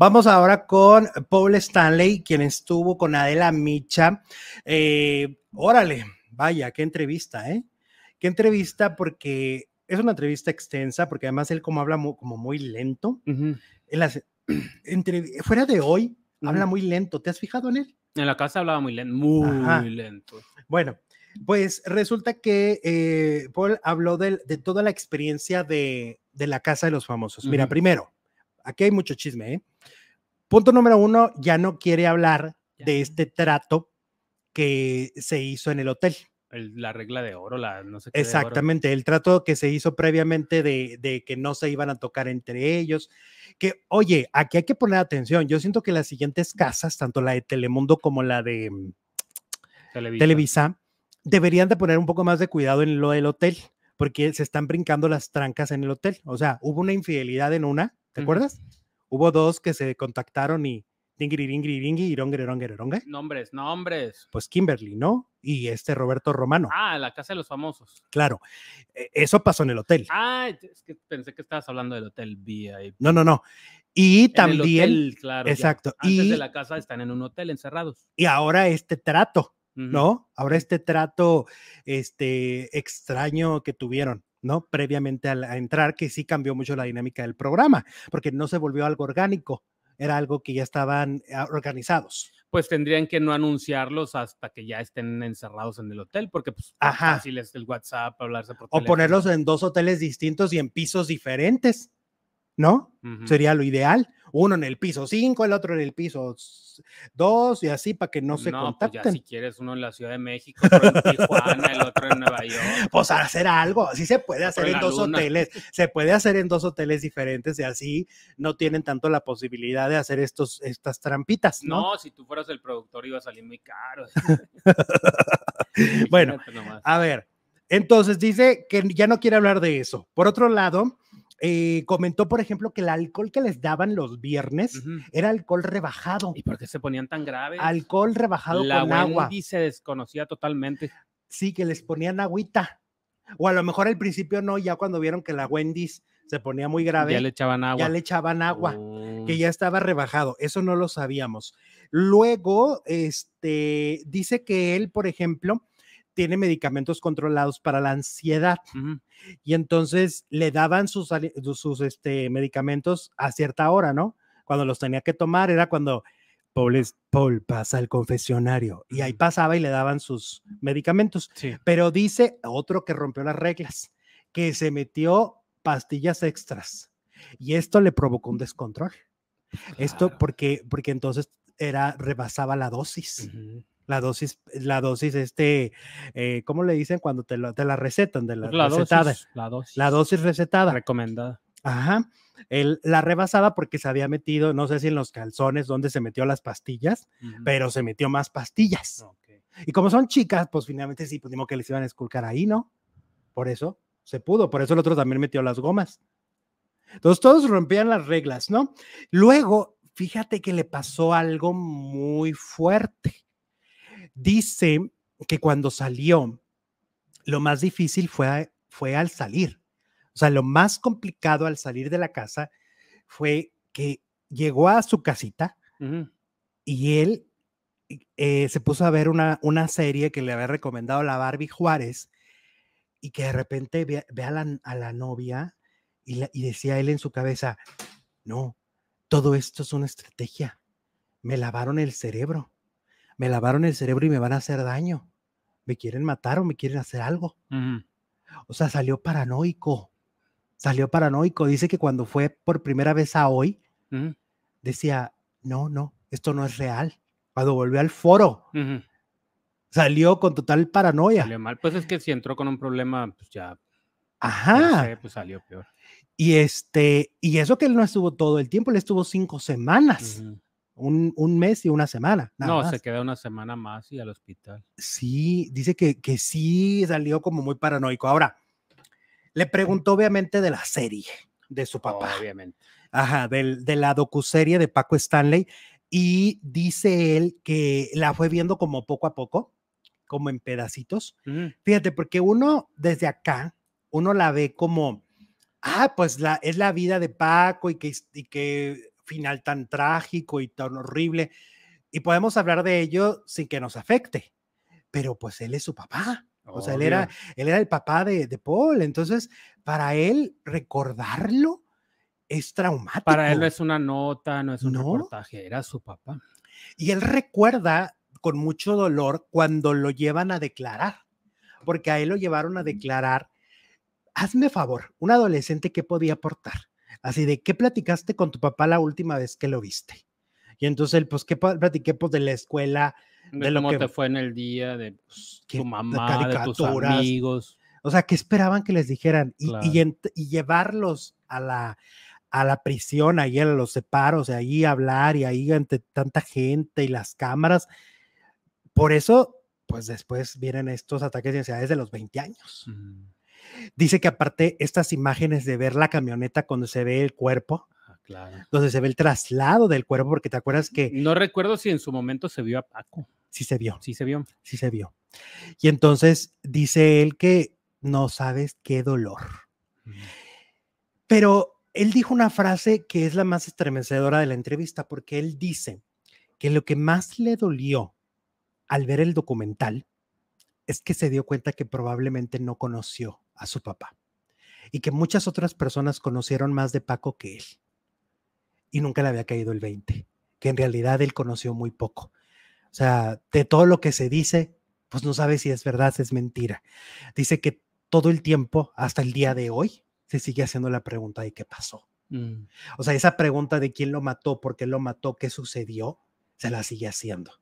Vamos ahora con Paul Stanley, quien estuvo con Adela Micha. Eh, órale, vaya, qué entrevista, ¿eh? Qué entrevista porque es una entrevista extensa, porque además él como habla muy, como muy lento. fuera de hoy, habla muy lento. ¿Te has fijado en él? En la casa hablaba muy lento, muy lento. Bueno, pues resulta que eh, Paul habló de, toda la experiencia de, la casa de los famosos. Mira, primero, Aquí hay mucho chisme, ¿eh? Punto número uno, ya no quiere hablar de este trato que se hizo en el hotel. la regla de oro, la no sé Exactamente, el trato que se hizo previamente de, que no se iban a tocar entre ellos. Que, oye, aquí hay que poner atención. Yo siento que las siguientes casas, tanto la de Telemundo como la de mm, Televisa deberían de poner un poco más de cuidado en lo del hotel, porque se están brincando las trancas en el hotel. O sea, hubo una infidelidad en una, ¿Te acuerdas? Hubo dos que se contactaron y y Nombres, nombres. Pues Kimberly, ¿no? Y este Roberto Romano. Ah, la casa de los famosos. Claro. E-, eso pasó en el hotel. Ah, es que pensé que estabas hablando del hotel VIP. No, no, no. Y también. El claro. Exacto. antes y, de la casa están en un hotel encerrados. Y ahora este trato, ¿no? Ahora este trato este, extraño que tuvieron. ¿no? Previamente al, entrar, que sí cambió mucho la dinámica del programa, porque no se volvió algo orgánico, era algo que ya estaban ah, organizados. Pues tendrían que no anunciarlos hasta que ya estén encerrados en el hotel, porque pues Ajá. fácil es el WhatsApp, hablarse por O ponerlos en dos hoteles distintos y en pisos diferentes, ¿no? Sería lo ideal uno en el piso 5, el otro en el piso 2 y así para que no se no, pues, contacten. ya, si quieres uno en la Ciudad de México, otro en Tijuana, el otro en Nueva York. Pues hacer algo, así se puede hacer en, dos hoteles, se puede hacer en dos hoteles diferentes y así no tienen tanto la posibilidad de hacer estos, estas trampitas. No, no si tú fueras el productor iba a salir muy caro. bueno, a ver, entonces dice que ya no quiere hablar de eso. Por otro lado, eh, comentó, por ejemplo, que el alcohol que les daban los viernes era alcohol rebajado. ¿Y por qué se ponían tan graves? Alcohol rebajado con agua. y se desconocía totalmente. Sí, que les ponían agüita. O a lo mejor al principio no, ya cuando vieron que la Wendy's se ponía muy grave. Ya le echaban agua. Ya le echaban agua, que oh. ya estaba rebajado. Eso no lo sabíamos. Luego, este, dice que él, por ejemplo, tiene medicamentos controlados para la ansiedad y entonces le daban sus, sus este, medicamentos a cierta hora, ¿no? Cuando los tenía que tomar era cuando Paul, pasa al confesionario y ahí pasaba y le daban sus medicamentos. Pero dice otro que rompió las reglas, que se metió pastillas extras y esto le provocó un descontrol. Esto porque, porque entonces era, rebasaba la dosis la dosis, la dosis, este, eh, ¿cómo le dicen cuando te, la recetan? De pues, la, Dosis, la dosis. recetada. Recomendada. Ajá. la rebasada porque se había metido, no sé si en los calzones donde se metió las pastillas, pero se metió más pastillas. Y como son chicas, pues finalmente sí, pudimos pues, que les iban a esculcar ahí, ¿no? Por eso se pudo, por eso el otro también metió las gomas. Entonces todos rompían las reglas, ¿no? Luego, fíjate que le pasó algo muy fuerte Dice que cuando salió, lo más difícil fue, fue al salir. O sea, lo más complicado al salir de la casa fue que llegó a su casita y él eh, se puso a ver una, una serie que le había recomendado la Barbie Juárez y que de repente ve, a, la, novia y decía él en su cabeza, no, todo esto es una estrategia, me lavaron el cerebro, me lavaron el cerebro y me van a hacer daño, me quieren matar o me quieren hacer algo. O sea, salió paranoico, salió paranoico. Dice que cuando fue por primera vez a hoy, decía, no, no, esto no es real. Cuando volvió al foro, salió con total paranoia. mal, pues es que si entró con un problema, pues ya. Ajá. pues salió peor. Y este, y eso que él no estuvo todo el tiempo, él estuvo cinco semanas un, mes y una semana. no, se queda una semana más y al hospital. Sí, dice que, sí salió como muy paranoico. Ahora, le preguntó obviamente de la serie de su papá. Obviamente. Ajá, del, de la docuserie de Paco Stanley. Y dice él que la fue viendo como poco a poco, como en pedacitos. Mm. Fíjate, porque uno desde acá, uno la ve como, ah, pues la, es la vida de Paco y que, y que final tan trágico y tan horrible. Y podemos hablar de ello sin que nos afecte, pero pues él es su papá. O sea, él era, él era el papá de, Paul. Entonces, para él recordarlo es traumático. Para él no es una nota, no es un reportaje, era su papá. Y él recuerda con mucho dolor cuando lo llevan a declarar, porque a él lo llevaron a declarar. Hazme favor, un adolescente que podía aportar así de, ¿qué platicaste con tu papá la última vez que lo viste? Y entonces él, pues, ¿qué platiqué? Pues de la escuela. De, lo que, fue en el día, de pues, tu mamá, de, tus amigos. O sea, ¿qué esperaban que les dijeran? Y, llevarlos a la, a la prisión, ahí a los separos, ahí hablar y ahí ante tanta gente y las cámaras. Por eso, pues después vienen estos ataques de ansiedad desde los 20 años. Mm. Dice que aparte estas imágenes de ver la camioneta cuando se ve el cuerpo, ah, Donde se ve el traslado del cuerpo, porque te acuerdas que. No recuerdo si en su momento se vio a Paco. Sí se vio. Sí se vio. Sí se vio. Y entonces dice él que no sabes qué dolor. Pero él dijo una frase que es la más estremecedora de la entrevista, porque él dice que lo que más le dolió al ver el documental es que se dio cuenta que probablemente no conoció a su papá y que muchas otras personas conocieron más de Paco que él. Y nunca le había caído el 20, que en realidad él conoció muy poco. O sea, de todo lo que se dice, pues no sabe si es verdad, si es mentira. Dice que todo el tiempo, hasta el día de hoy, se sigue haciendo la pregunta de qué pasó. Mm. O sea, esa pregunta de quién lo mató, por qué lo mató, qué sucedió, se la sigue haciendo.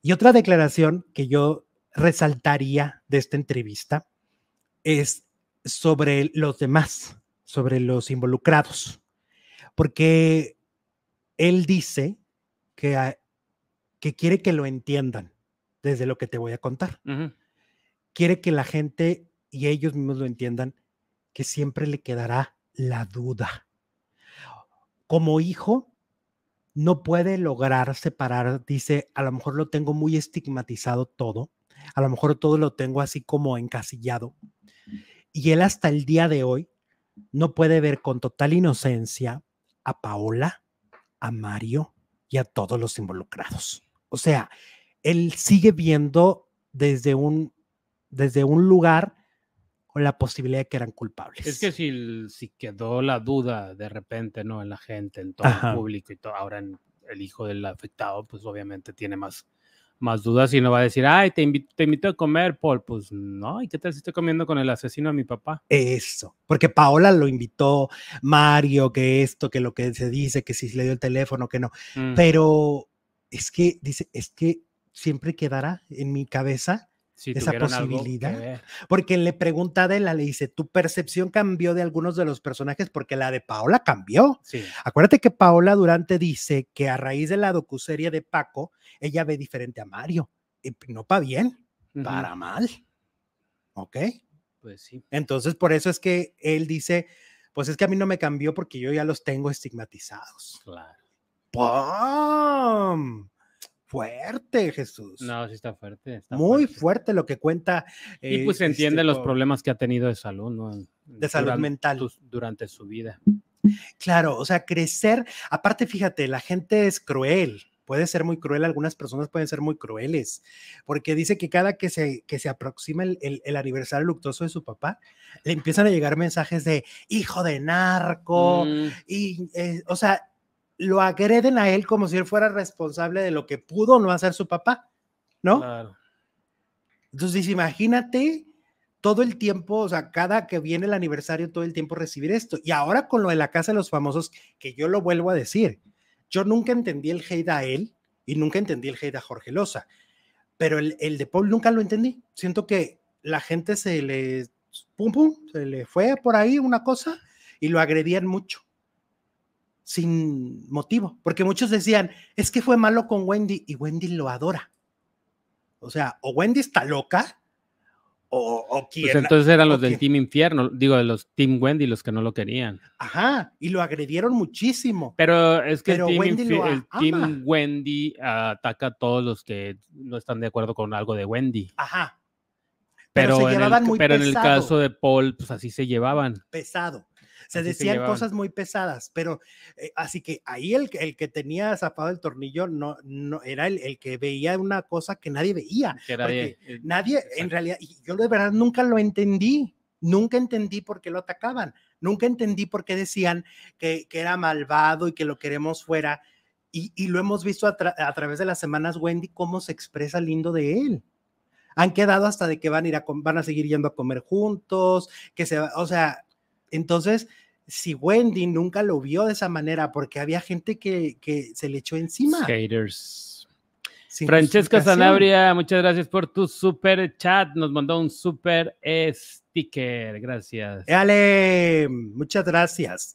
Y otra declaración que yo resaltaría de esta entrevista es sobre los demás, sobre los involucrados, porque él dice que, que quiere que lo entiendan desde lo que te voy a contar. Quiere que la gente y ellos mismos lo entiendan, que siempre le quedará la duda. Como hijo, no puede lograr separar, dice, a lo mejor lo tengo muy estigmatizado todo, a lo mejor todo lo tengo así como encasillado. Y él hasta el día de hoy no puede ver con total inocencia a Paola, a Mario y a todos los involucrados. O sea, él sigue viendo desde un, desde un lugar con la posibilidad de que eran culpables. Es que si, quedó la duda de repente, ¿no? En la gente, en todo el público y ahora en el hijo del afectado, pues obviamente tiene más más dudas y no va a decir, ay, te invito, te invito a comer, Paul. Pues no, ¿y qué tal si estoy comiendo con el asesino de mi papá? Eso, porque Paola lo invitó, Mario, que esto, que lo que se dice, que si le dio el teléfono, que no. Mm. Pero es que, dice, es que siempre quedará en mi cabeza esa posibilidad. porque le pregunta a Adela, le dice, tu percepción cambió de algunos de los personajes porque la de Paola cambió. Sí. Acuérdate que Paola Durante dice que a raíz de la docuserie de Paco, ella ve diferente a Mario. Y no para bien, para mal. ¿Ok? Pues sí. Entonces, por eso es que él dice, pues es que a mí no me cambió porque yo ya los tengo estigmatizados. Claro. ¡Pum! fuerte, Jesús. No, sí está fuerte. Muy fuerte. lo que cuenta. y pues se eh, entiende este, los problemas que ha tenido de salud, De salud mental. durante su vida. Claro, o sea, crecer, aparte fíjate, la gente es cruel, puede ser muy cruel, algunas personas pueden ser muy crueles, porque dice que cada que se, que se aproxima el, el, aniversario luctuoso de su papá, le empiezan a llegar mensajes de hijo de narco, mm. y, eh, o sea, lo agreden a él como si él fuera responsable de lo que pudo no hacer su papá, ¿no? Entonces, imagínate todo el tiempo, o sea, cada que viene el aniversario, todo el tiempo recibir esto. Y ahora con lo de la Casa de los Famosos, que yo lo vuelvo a decir, yo nunca entendí el hate a él y nunca entendí el hate a Jorge Losa, pero el, el de Paul nunca lo entendí. Siento que la gente se le, pum, pum, se le fue por ahí una cosa y lo agredían mucho sin motivo, porque muchos decían, es que fue malo con Wendy y Wendy lo adora. O sea, o Wendy está loca o, o Pues entonces eran los del Team Infierno, digo, de los Team Wendy los que no lo querían. Ajá, y lo agredieron muchísimo. Pero es que el, Team, Wendy, ataca a todos los que no están de acuerdo con algo de Wendy. Ajá. Pero, en, el, pero en el caso de Paul, pues así se llevaban. Pesado se decían cosas muy pesadas, pero eh, así que ahí el, que tenía zapado el tornillo no, no era el, que veía una cosa que nadie veía. Eh, nadie, en realidad, yo de verdad nunca lo entendí, nunca entendí por qué lo atacaban, nunca entendí por qué decían que, que era malvado y que lo queremos fuera. Y, lo hemos visto a, través de las semanas, Wendy, cómo se expresa lindo de él han quedado hasta de que van a ir van a seguir yendo a comer juntos, que se va, o sea, entonces, si Wendy nunca lo vio de esa manera, porque había gente que, se le echó encima. Skaters. Francesca Sanabria, muchas gracias por tu super chat. Nos mandó un super sticker. Gracias. Ale, muchas gracias.